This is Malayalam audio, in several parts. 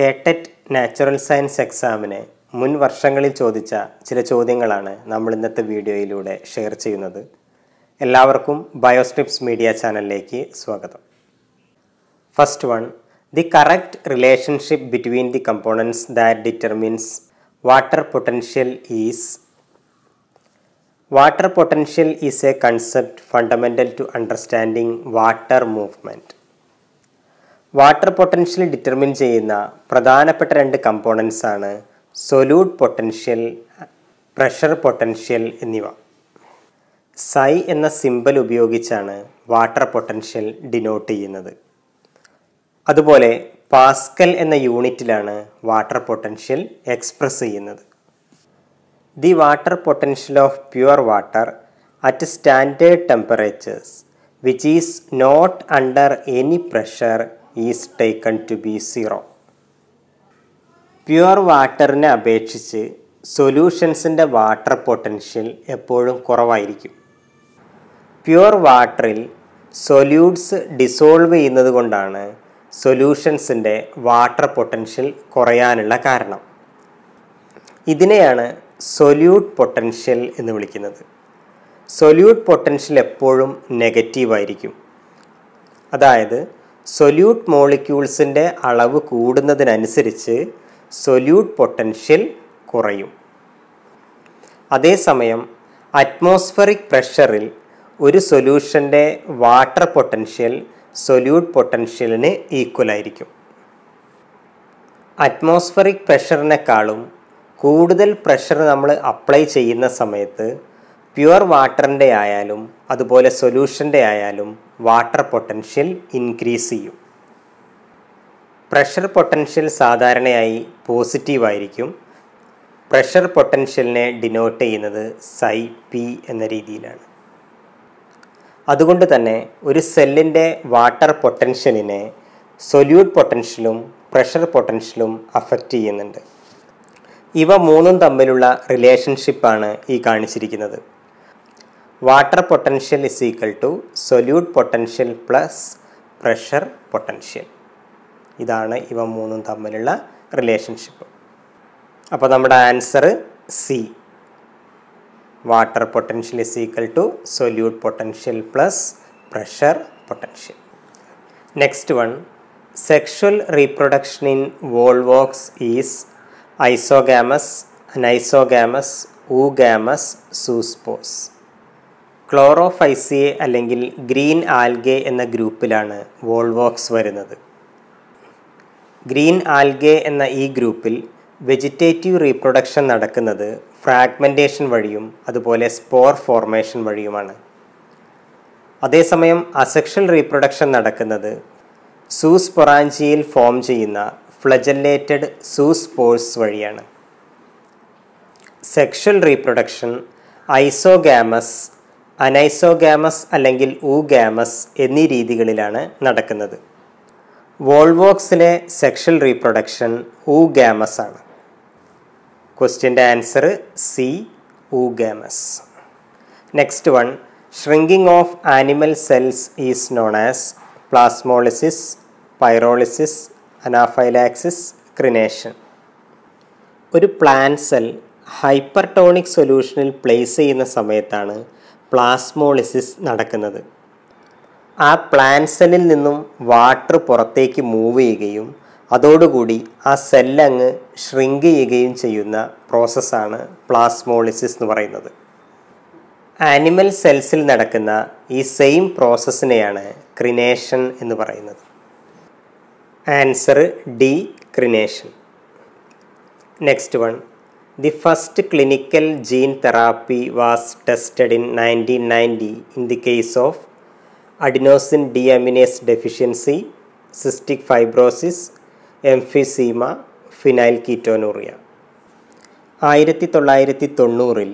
കേട്ടറ്റ് നാച്ചുറൽ സയൻസ് എക്സാമിന് മുൻ വർഷങ്ങളിൽ ചോദിച്ച ചില ചോദ്യങ്ങളാണ് നമ്മൾ ഇന്നത്തെ വീഡിയോയിലൂടെ ഷെയർ ചെയ്യുന്നത് എല്ലാവർക്കും ബയോസ്ട്രിപ്സ് മീഡിയ ചാനലിലേക്ക് സ്വാഗതം first one the correct relationship between the components that determines water potential is water potential is a concept fundamental to understanding water movement water potential determine ചെയ്യുന്ന പ്രധാനപ്പെട്ട രണ്ട് കമ്പോണൻസ് ആണ് സൊല്യൂട്ട് പൊട്ടൻഷ്യൽ പ്രഷർ പൊട്ടൻഷ്യൽ എന്നിവ സൈ എന്ന സിമ്പൽ ഉപയോഗിച്ചാണ് വാട്ടർ പൊട്ടൻഷ്യൽ ഡിനോട്ട് ചെയ്യുന്നത് അതുപോലെ പാസ്കൽ എന്ന യൂണിറ്റിലാണ് വാട്ടർ പൊട്ടൻഷ്യൽ എക്സ്പ്രസ് ചെയ്യുന്നത് the water potential of pure water at standard temperatures which is not under any pressure is taken to be zero pure വാട്ടറിനെ അപേക്ഷിച്ച് സൊല്യൂഷൻസിൻ്റെ വാട്ടർ പൊട്ടൻഷ്യൽ എപ്പോഴും കുറവായിരിക്കും പ്യുവർ വാട്ടറിൽ സൊല്യൂട്ട്സ് ഡിസോൾവ് ചെയ്യുന്നത് കൊണ്ടാണ് സൊല്യൂഷൻസിൻ്റെ വാട്ടർ പൊട്ടൻഷ്യൽ കുറയാനുള്ള കാരണം ഇതിനെയാണ് സൊല്യൂട്ട് പൊട്ടൻഷ്യൽ എന്ന് വിളിക്കുന്നത് സൊല്യൂട്ട് പൊട്ടൻഷ്യൽ എപ്പോഴും നെഗറ്റീവായിരിക്കും അതായത് സൊല്യൂട്ട് മോളിക്യൂൾസിൻ്റെ അളവ് കൂടുന്നതിനനുസരിച്ച് സൊല്യൂട്ട് പൊട്ടൻഷ്യൽ കുറയും അതേസമയം അറ്റ്മോസ്ഫറിക് പ്രഷറിൽ ഒരു സൊല്യൂഷൻ്റെ വാട്ടർ പൊട്ടൻഷ്യൽ സൊല്യൂട്ട് പൊട്ടൻഷ്യലിന് ഈക്വലായിരിക്കും അറ്റ്മോസ്ഫറിക് പ്രഷറിനേക്കാളും കൂടുതൽ പ്രഷർ നമ്മൾ അപ്ലൈ ചെയ്യുന്ന സമയത്ത് പ്യുവർ വാട്ടറിൻ്റെ ആയാലും അതുപോലെ സൊല്യൂഷൻ്റെ ആയാലും വാട്ടർ പൊട്ടൻഷ്യൽ ഇൻക്രീസ് ചെയ്യും പ്രഷർ പൊട്ടൻഷ്യൽ സാധാരണയായി പോസിറ്റീവ് ആയിരിക്കും പ്രഷർ പൊട്ടൻഷ്യലിനെ ഡിനോട്ട് ചെയ്യുന്നത് സൈ പി എന്ന രീതിയിലാണ് അതുകൊണ്ട് തന്നെ ഒരു സെല്ലിൻ്റെ വാട്ടർ പൊട്ടൻഷ്യലിനെ സൊല്യൂട്ട് പൊട്ടൻഷ്യലും പ്രഷർ പൊട്ടൻഷ്യലും അഫക്റ്റ് ചെയ്യുന്നുണ്ട് ഇവ മൂന്നും തമ്മിലുള്ള റിലേഷൻഷിപ്പാണ് ഈ കാണിച്ചിരിക്കുന്നത് water potential is equal to solute potential plus pressure potential ഇതാണ് ഇവ മൂന്നും തമ്മിലുള്ള റിലേഷൻഷിപ്പ് അപ്പോൾ നമ്മുടെ answer C water potential is equal to solute potential plus pressure potential next one sexual reproduction in volvox is isogamous anisogamous oogamous zoospores chlorophyceae അല്ലെങ്കിൽ ഗ്രീൻ ആൽഗെ എന്ന ഗ്രൂപ്പിലാണ് വോൾവോക്സ് വരുന്നത് ഗ്രീൻ ആൽഗെ എന്ന ഈ ഗ്രൂപ്പിൽ വെജിറ്റേറ്റീവ് റീപ്രൊഡക്ഷൻ നടക്കുന്നത് ഫ്രാഗ്മെൻറ്റേഷൻ വഴിയും അതുപോലെ സ്പോർ ഫോർമേഷൻ വഴിയുമാണ് അതേസമയം അസെക്ഷൽ റീപ്രൊഡക്ഷൻ നടക്കുന്നത് സൂസ് പൊറാഞ്ചിയിൽ ഫോം ചെയ്യുന്ന ഫ്ലജല്ലേറ്റഡ് സൂസ് പോഴ്സ് വഴിയാണ് സെക്ഷൽ റീപ്രൊഡക്ഷൻ ഐസോഗാമസ് അനൈസോഗാമസ് അല്ലെങ്കിൽ ഊഗാമസ് എന്നീ രീതികളിലാണ് നടക്കുന്നത് വോൾവോക്സിലെ സെക്ഷൽ റീപ്രൊഡക്ഷൻ ഊഗാമസ് ആണ് ക്വസ്റ്റ്യൻ്റെ answer C oogamous next one shrinking of animal cells is known as plasmolysis pyrolysis anaphylaxis crenation ഒരു പ്ലാൻ സെൽ ഹൈപ്പർടോണിക് സൊല്യൂഷനിൽ പ്ലേസ് ചെയ്യുന്ന സമയത്താണ് പ്ലാസ്മോളിസിസ് നടക്കുന്നത് ആ പ്ലാന്റ് സെല്ലിൽ നിന്നും വാട്ടർ പുറത്തേക്ക് മൂവ് ചെയ്യുകയും അതോടുകൂടി ആ സെല്ലങ്ങ് ഷ്രിങ്ക് ചെയ്യുകയും ചെയ്യുന്ന പ്രോസസ്സാണ് പ്ലാസ്മോളിസിസ് എന്ന് പറയുന്നത് ആനിമൽ സെൽസിൽ നടക്കുന്ന ഈ സെയിം പ്രോസസ്സിനെയാണ് ക്രിനേഷൻ എന്ന് പറയുന്നത് answer D crenation next one The first clinical gene therapy was tested in 1990 in the case of adenosine deaminase deficiency, cystic fibrosis, emphysema, phenylketonuria ആയിരത്തി തൊള്ളായിരത്തി തൊണ്ണൂറിൽ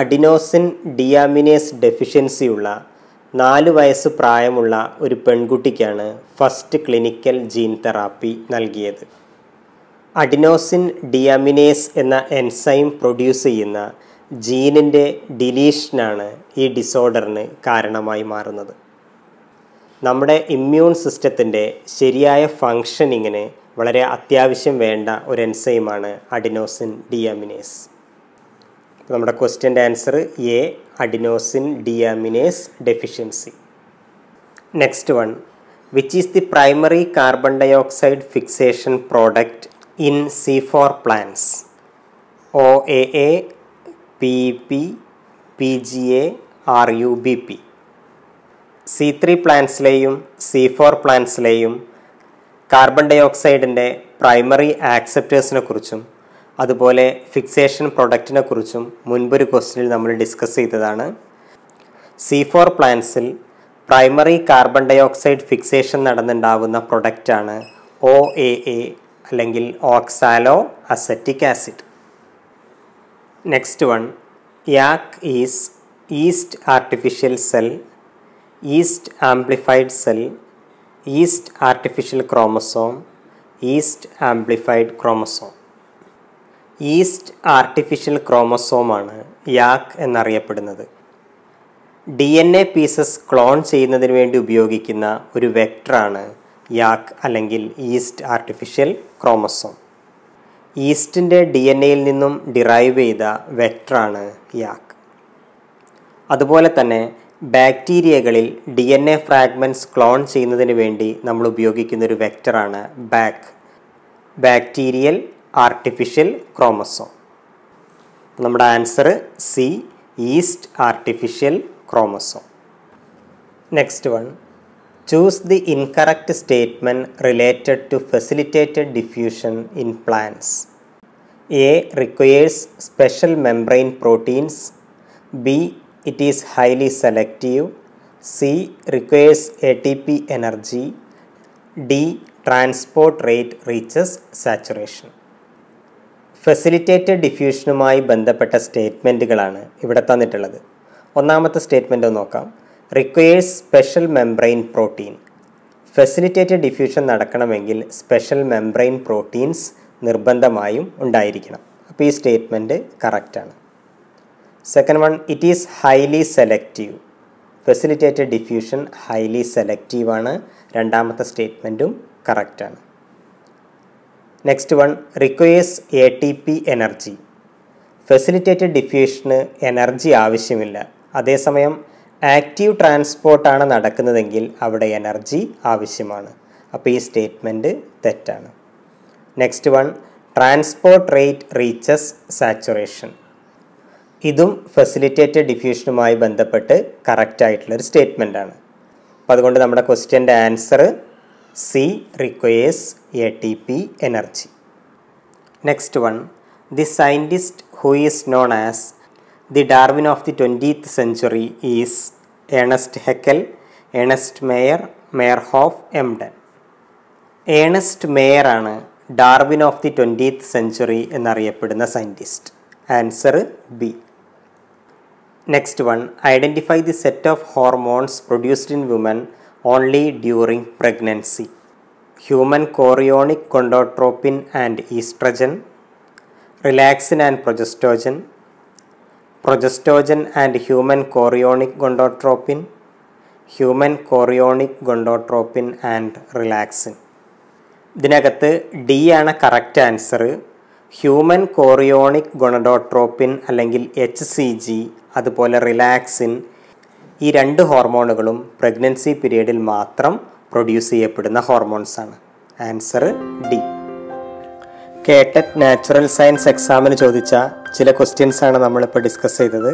അഡിനോസിൻ ഡിയാമിനേസ് ഡെഫിഷ്യൻസിയുള്ള നാല് വയസ്സ് പ്രായമുള്ള ഒരു പെൺകുട്ടിക്കാണ് ഫസ്റ്റ് ക്ലിനിക്കൽ ജീൻ തെറാപ്പി നൽകിയത് അഡിനോസിൻ ഡിയാമിനേസ് എന്ന എൻസൈം പ്രൊഡ്യൂസ് ചെയ്യുന്ന ജീനിൻ്റെ ഡിലീഷനാണ് ഈ ഡിസോർഡറിന് കാരണമായി മാറുന്നത് നമ്മുടെ ഇമ്മ്യൂൺ സിസ്റ്റത്തിൻ്റെ ശരിയായ ഫങ്ഷനിങ്ങിന് വളരെ അത്യാവശ്യം വേണ്ട ഒരു എൻസൈമാണ് അഡിനോസിൻ ഡിയാമിനേസ് നമ്മുടെ ക്വസ്റ്റ്യൻ്റെ answer A adenosine deaminase deficiency next one which is the primary carbon dioxide fixation product in C4 plants OAA, PEP, PGA, RUBP. C3 പ്ലാന്റ്സിലെയും സി ഫോർ പ്ലാന്റ്സിലെയും കാർബൺ ഡൈ ഓക്സൈഡിൻ്റെ പ്രൈമറി ആക്സെപ്റ്റേഴ്സിനെ കുറിച്ചും അതുപോലെ ഫിക്സേഷൻ പ്രൊഡക്റ്റിനെ കുറിച്ചും മുൻപൊരു ക്വസ്റ്റനിൽ നമ്മൾ ഡിസ്കസ് ചെയ്തതാണ് സി ഫോർ പ്ലാന്റ്സിൽ primary carbon dioxide fixation നടന്നുണ്ടാകുന്ന പ്രൊഡക്റ്റാണ് ഒ എ എ അല്ലെങ്കിൽ oxaloacetic acid next one YAC is yeast artificial cell yeast amplified cell yeast artificial chromosome yeast amplified chromosome yeast artificial ക്രോമസോമാണ് യാക് എന്നറിയപ്പെടുന്നത് D N A pieces clone ചെയ്യുന്നതിന് വേണ്ടി ഉപയോഗിക്കുന്ന ഒരു വെക്ടറാണ് യാക്ക് അല്ലെങ്കിൽ ഈസ്റ്റ് ആർട്ടിഫിഷ്യൽ ക്രോമസോം ഈസ്റ്റിൻ്റെ ഡി എൻ എയിൽ നിന്നും ഡിറൈവ് ചെയ്ത വെക്ടറാണ് യാക്ക് അതുപോലെ തന്നെ ബാക്ടീരിയകളിൽ D N A fragments clone ചെയ്യുന്നതിന് വേണ്ടി നമ്മൾ ഉപയോഗിക്കുന്ന ഒരു വെക്ടറാണ് ബാക്ക് ബാക്ടീരിയൽ ആർട്ടിഫിഷ്യൽ ക്രോമസോം നമ്മുടെ answer C yeast artificial chromosome next one Choose the incorrect statement related to facilitated diffusion in plants. A. Requires special membrane proteins. B. It is highly selective. C. Requires ATP energy. D. Transport rate reaches saturation. Facilitated ഡിഫ്യൂഷനുമായി ബന്ധപ്പെട്ട സ്റ്റേറ്റ്മെൻറ്റുകളാണ് ഇവിടെ തന്നിട്ടുള്ളത് ഒന്നാമത്തെ സ്റ്റേറ്റ്മെൻറ്റ് നോക്കാം requires special membrane protein facilitated diffusion നടക്കണമെങ്കിൽ സ്പെഷ്യൽ മെംബ്രെയിൻ പ്രോട്ടീൻസ് നിർബന്ധമായും ഉണ്ടായിരിക്കണം അപ്പോൾ ഈ സ്റ്റേറ്റ്മെൻറ്റ് കറക്റ്റാണ് second one it is highly selective facilitated diffusion highly selective ആണ് രണ്ടാമത്തെ സ്റ്റേറ്റ്മെൻറ്റും കറക്റ്റാണ് next one requires A T P energy facilitated ഡിഫ്യൂഷന് എനർജി ആവശ്യമില്ല അതേസമയം ആക്റ്റീവ് ട്രാൻസ്പോർട്ടാണ് നടക്കുന്നതെങ്കിൽ അവിടെ എനർജി ആവശ്യമാണ് അപ്പോൾ ഈ സ്റ്റേറ്റ്മെൻറ്റ് തെറ്റാണ് next one transport rate reaches saturation ഇതും ഫെസിലിറ്റേറ്റഡ് ഡിഫ്യൂഷനുമായി ബന്ധപ്പെട്ട് കറക്റ്റ് ആയിട്ടുള്ളൊരു സ്റ്റേറ്റ്മെൻറ്റാണ് അപ്പോൾ അതുകൊണ്ട് നമ്മുടെ ക്വസ്റ്റ്യൻ്റെ answer C requires A T P energy next one the scientist who is known as the Darwin of the twentieth century is Ernst Haeckel Ernst Mayr Meyerhof Embden Ernst മേയറാണ് Darwin of the twentieth century എന്നറിയപ്പെടുന്ന scientist answer B next one identify the set of hormones produced in woman only during pregnancy human chorionic gonadotropin and oestrogen relaxin and progestogen progestogen and human chorionic gonadotropin human chorionic gonadotropin and relaxin ഇതിനകത്ത് ഡി ആണ് correct answer human chorionic gonadotropin അല്ലെങ്കിൽ എച്ച് സി ജി അതുപോലെ റിലാക്സിൻ ഈ രണ്ട് ഹോർമോണുകളും പ്രഗ്നൻസി പീരീഡിൽ മാത്രം പ്രൊഡ്യൂസ് ചെയ്യപ്പെടുന്ന ഹോർമോൺസാണ് answer D KTET natural science എക്സാമിന് ചോദിച്ച ചില ക്വസ്റ്റ്യൻസാണ് നമ്മളിപ്പോൾ ഡിസ്കസ് ചെയ്തത്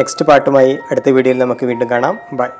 നെക്സ്റ്റ് പാട്ടുമായി അടുത്ത വീഡിയോയിൽ നമുക്ക് വീണ്ടും കാണാം ബൈ